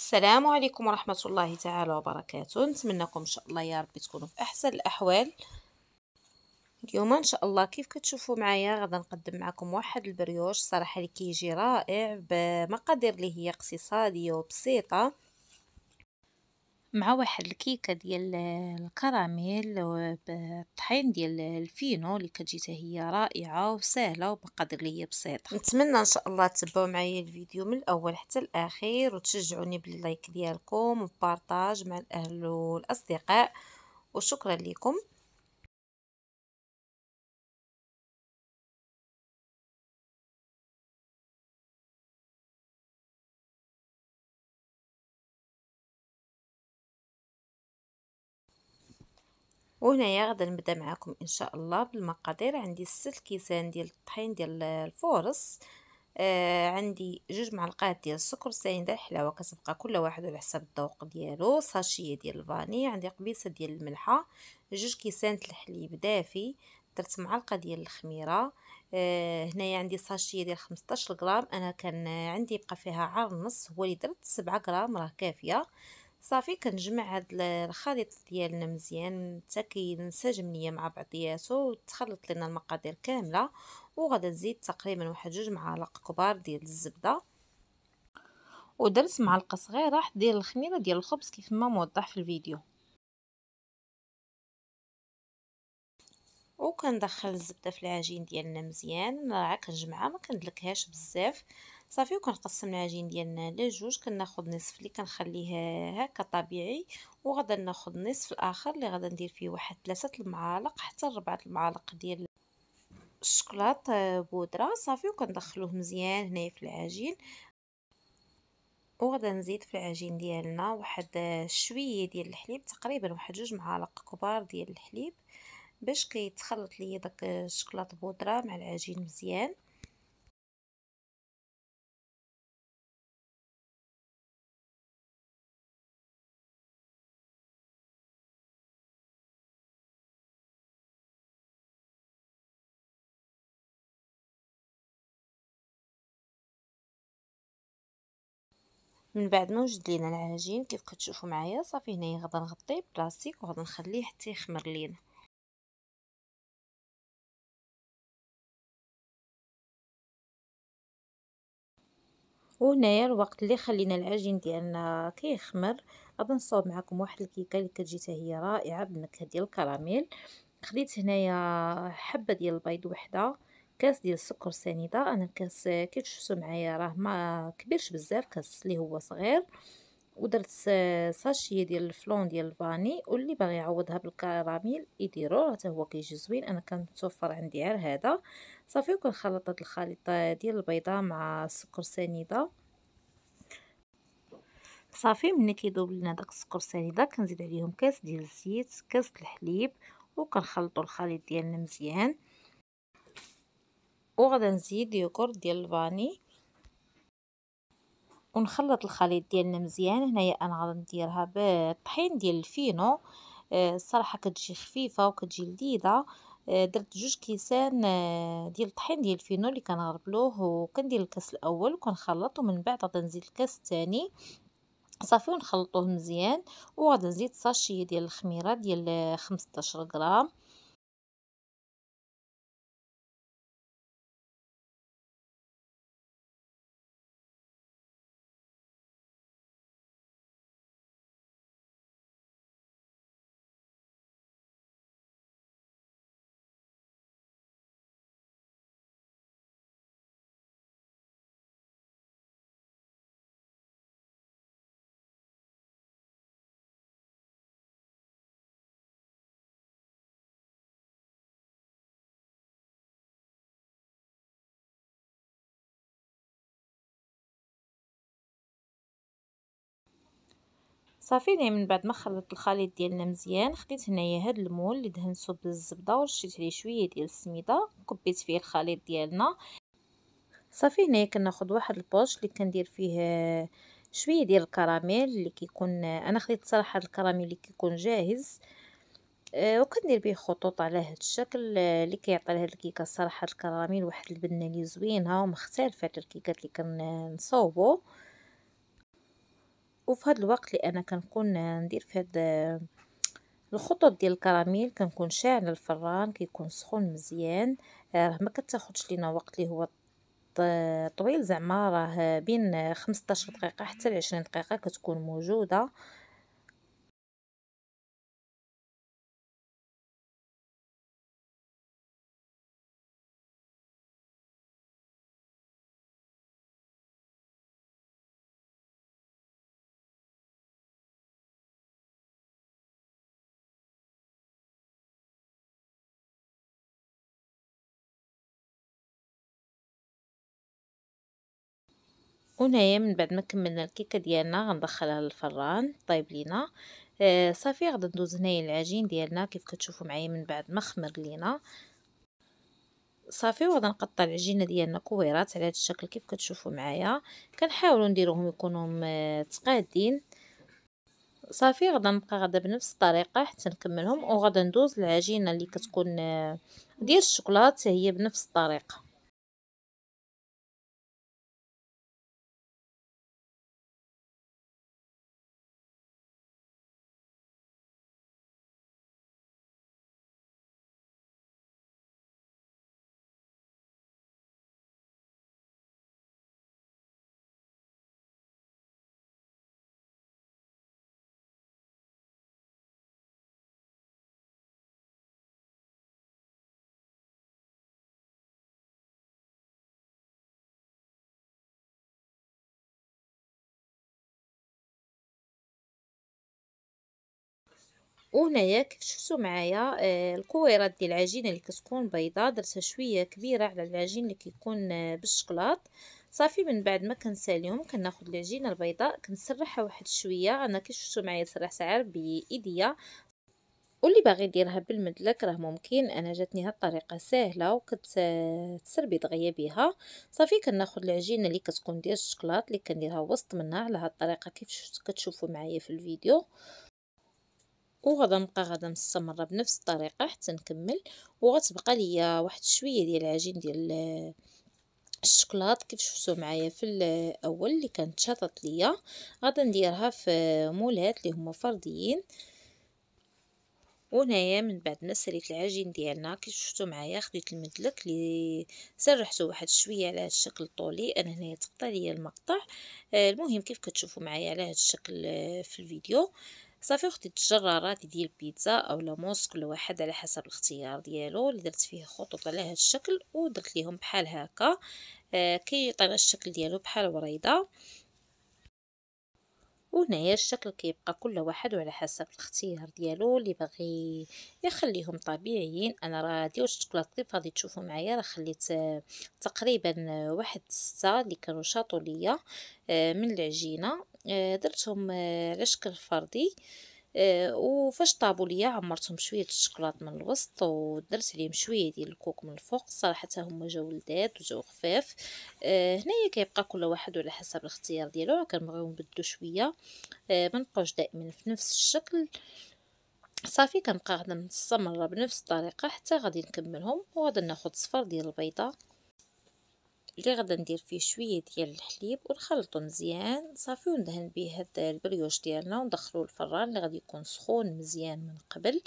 السلام عليكم ورحمة الله تعالى وبركاته نتمنىكم إن شاء الله يا رب تكونوا في أحسن الأحوال اليوم إن شاء الله كيف كتشوفوا معايا غدا نقدم معكم واحد البريوش صراحة اللي كيجي رائع بمقادير اللي هي اقتصادية وبسيطة مع واحد الكيكة ديال الكراميل بالطحين ديال الفينو اللي كتجي هي رائعه وسهله وبقدر اللي بسيطه نتمنى ان شاء الله تتبعوا معايا الفيديو من الاول حتى الاخير وتشجعوني باللايك ديالكم وبارطاج مع الاهل والاصدقاء وشكرا لكم وهنايا غادا نبدا معاكم ان شاء الله بالمقادير عندي ست كيسان ديال الطحين ديال الفورص آه عندي جوج معلقات ديال السكر ساين ديال الحلاوه كتبقى كل واحد على حسب الذوق ديالو ساشيه ديال الفاني عندي قبيصه ديال الملحه جوج كيسان الحليب دافي درت معلقه ديال الخميره آه هنايا عندي ساشيه ديال 15 غرام انا كان عندي بقى فيها عار نص هو اللي درت 7 غرام راه كافيه صافي كنجمع هاد الخليط ديالنا مزيان حتى كينسجم ليا مع بعضياتو وتخلط لنا المقادير كامله وغادي نزيد تقريبا واحد جوج معالق كبار ديال الزبده ودرت معلقه صغيره ديال الخميره ديال الخبز كيف ما موضح في الفيديو وكندخل الزبده في العجين ديالنا مزيان راه كنجمعها ما كندلكهاش بزاف صافي وكنقسم العجين ديالنا لجوج كناخد نصف اللي كنخليه هكا طبيعي وغادا ناخد النصف الاخر اللي غادا ندير فيه واحد ثلاثه المعالق حتى ربعه المعالق ديال الشكلاط آه، بودره صافي وكندخلوه مزيان هنايا في العجين وغدا نزيد في العجين ديالنا واحد آه، شويه ديال الحليب تقريبا واحد جوج معالق كبار ديال الحليب باش كيتخلط ليا داك الشكلاط بودره مع العجين مزيان من بعد ما وجد لينا العجين كيف كتشوفوا معايا صافي هنايا غادا نغطيه بلاستيك وغادي نخليه حتى يخمر لينا وهنايا الوقت اللي خلينا العجين ديالنا كيخمر غادي نصاوب معكم واحد الكيكه اللي كتجي هي رائعه بالنكهه ديال الكراميل خديت هنايا حبه ديال البيض وحده كاس ديال السكر سنيده انا الكاس كي تشوفوا معايا راه ما كبيرش بزاف كاس اللي هو صغير ودرت ساشيه ديال الفلون ديال الفاني واللي باغي يعوضها بالكراميل يديروه حتى هو كيجي زوين انا كنتوفر عندي غير هذا صافي وكنخلط هاد الخليط ديال البيضه مع السكر سنيده صافي ملي كيذوب لنا داك السكر سنيده كنزيد عليهم كاس ديال الزيت كاس الحليب وكنخلطوا الخليط ديالنا مزيان وغادي نزيد يوغورت ديال الفاني ونخلط الخليط ديالنا مزيان هنايا انا غادي نديرها بالطحين ديال الفينو آه، الصراحه كتجي خفيفه وكتجي لذيذه آه، درت جوج كيسان آه، ديال الطحين ديال الفينو اللي كنغربلوه وكندير الكاس الاول وكنخلط ومن بعد غادي نزيد الكاس الثاني صافي ونخلطوه مزيان وغادي نزيد ساشيه ديال الخميره ديال 15 غرام صافي ليه من بعد ما خلطت الخليط ديالنا مزيان خديت هنايا هاد المول اللي دهنتو بالزبده ورشيت عليه شويه ديال السميده كبيت فيه الخليط ديالنا صافي هنايا كناخذ واحد البوش اللي كندير فيه شويه ديال الكراميل اللي كيكون انا خديت صراحه هاد الكراميل اللي كيكون جاهز أه وكندير به خطوط على هذا الشكل آه، اللي كيعطي لهاد الكيكه صراحه الكراميل واحد البنه اللي زوينه ومختلفه على الكيكات اللي كنصاوبو وفي هاد الوقت اللي انا كنكون ندير في هاد آه، الخطوط ديال الكراميل كنكون شاعل الفران كيكون سخون مزيان آه، راه ما كتاخذش لينا وقت اللي هو طويل زعما راه بين 15 دقيقه حتى ل 20 دقيقه كتكون موجوده ونايا من بعد ما كملنا الكيكه ديالنا غندخلها للفران طيب لينا آه صافي غادي ندوز هنايا العجين ديالنا كيف كتشوفوا معايا من بعد ما خمر لينا صافي وغادي نقطع العجينه ديالنا كويرات على هذا الشكل كيف كتشوفوا معايا كنحاولوا نديروهم يكونوا آه، تقادين صافي غادي نبقى غادا بنفس الطريقه حتى نكملهم وغادي ندوز العجينه اللي كتكون آه، ديال الشوكولاته هي بنفس الطريقه وهنايا شفتوا معايا آه، الكويرات ديال العجينه اللي كتكون بيضاء درتها شويه كبيره على العجين اللي كيكون آه، بالشكلاط صافي من بعد ما كنساليهم كناخد العجينه البيضاء كنسرحها واحد شويه انا شفتوا معايا سرحتها عار بايديا واللي باغي يديرها بالمدلك راه ممكن انا جاتني هاد الطريقه سهله وكتسربي دغيا بها صافي كناخذ العجينه اللي كتكون ديال الشكلاط اللي كنديرها وسط منها على هاد الطريقه كيف كتشوفوا معايا في الفيديو وغادا نبقى غادا نستمر بنفس الطريقه حتى نكمل وغتبقى ليا واحد شويه ديال العجين ديال الشكلاط كيف شفتو معايا في الاول اللي كانت شاطت ليا غادا نديرها في مولات اللي هما فرديين وهنايا من بعد ما سريت العجين ديالنا كي شفتو معايا خديت المدلك اللي سرحته واحد شويه على هذا الشكل طولي انا هنايا تقطع ليا المقطع آه، المهم كيف كتشوفوا معايا على هذا الشكل آه، في الفيديو صافي اختي تجررات ديال البيتزا اولا كل واحد على حسب الاختيار ديالو اللي درت فيه خطوط على هذا الشكل ودرت ليهم بحال هكا آه كيعطينا الشكل ديالو بحال وريضه وهنايا الشكل كيبقى كل واحد وعلى حسب الاختيار ديالو اللي باغي يخليهم طبيعيين انا راه ديال الشوكولاته اللي غادي تشوفوا معايا راه خليت آه، تقريبا آه، واحد ستة اللي كانوا شاطوا ليا آه، من العجينه آه، درتهم آه، على شكل فردي آه، وفاش طابوا ليا عمرتهم شويه الشكلاط من الوسط ودرت عليهم شويه ديال الكوك من الفوق صراحه هما جاو لذات وجاو خفاف هنايا كيبقى كل واحد على حسب الاختيار ديالو كنبغيو نبدلو شويه ما نبقاوش دائما في نفس الشكل صافي كنبقى غادي نستمر بنفس الطريقه حتى غادي نكملهم وغادي ناخذ صفر ديال البيضه اللي غدا ندير فيه شويه ديال الحليب ونخلطو مزيان صافي وندهن به هاد البريوش ديالنا وندخلو الفران اللي غادي يكون سخون مزيان من قبل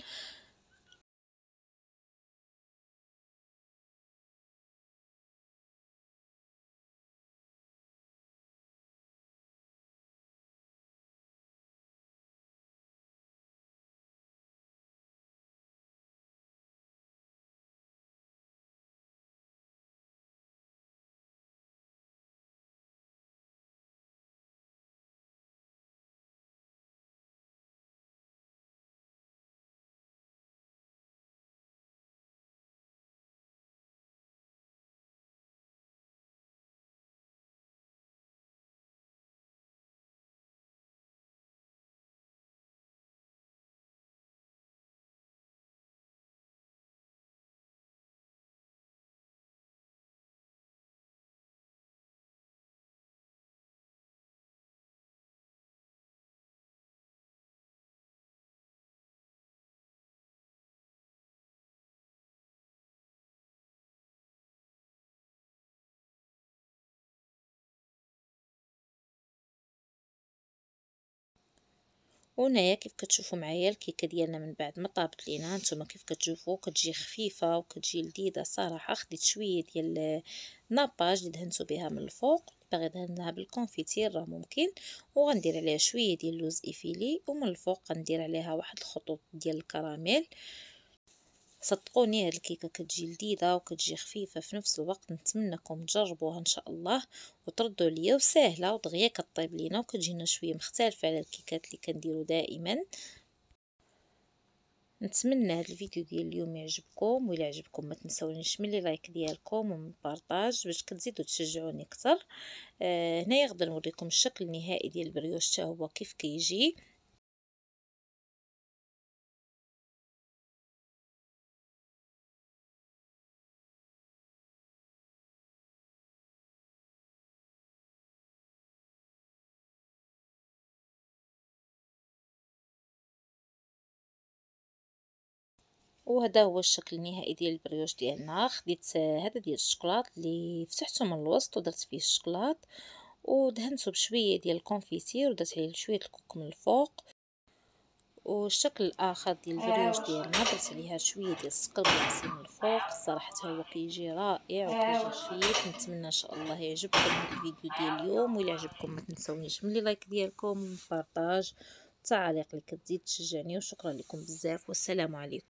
وهنايا كيف كتشوفوا معايا الكيكه ديالنا من بعد ما طابت لينا نتوما كيف كتشوفوا كتجي خفيفه وكتجي لذيذه صراحه خديت شويه ديال الناباج اللي دهنتو بها من الفوق باغي دهنها بالكونفيتير راه ممكن وغندير عليها شويه ديال لوز ايفيلي ومن الفوق غندير عليها واحد الخطوط ديال الكراميل صدقوني هاد الكيكه كتجي لذيذه وكتجي خفيفه في نفس الوقت نتمنىكم تجربوها ان شاء الله وتردوا ليا وسهله ودغيا كطيب لينا وكتجينا شويه مختلفه على الكيكات اللي كنديرو دائما نتمنى هاد الفيديو ديال اليوم يعجبكم ولا عجبكم ما تنساونيش من لايك ديالكم ومبارطاج البارطاج باش كتزيدوا تشجعوني اكثر آه هنايا غادي نوريكم الشكل النهائي ديال البريوش حتى هو كيف كيجي كي وهذا هو الشكل النهائي ديال البريوش ديالنا خديت آه، هذا ديال الشكلاط اللي فتحته من الوسط ودرت فيه الشكلاط ودهنته بشويه ديال الكونفيتير ودرت عليه شويه الكوك من الفوق والشكل الاخر ديال البريوش آه. ديالنا درت عليها شويه ديال السكر بلاصي من الفوق الصراحه هو كيجي رائع وكيجي آه. خفيف نتمنى ان شاء الله يعجبكم هذا الفيديو ديال اليوم ولا عجبكم ما تنساونيش من لايك ديالكم والبارطاج تعليق اللي كتزيد تشجعني وشكرا لكم بزاف والسلام عليكم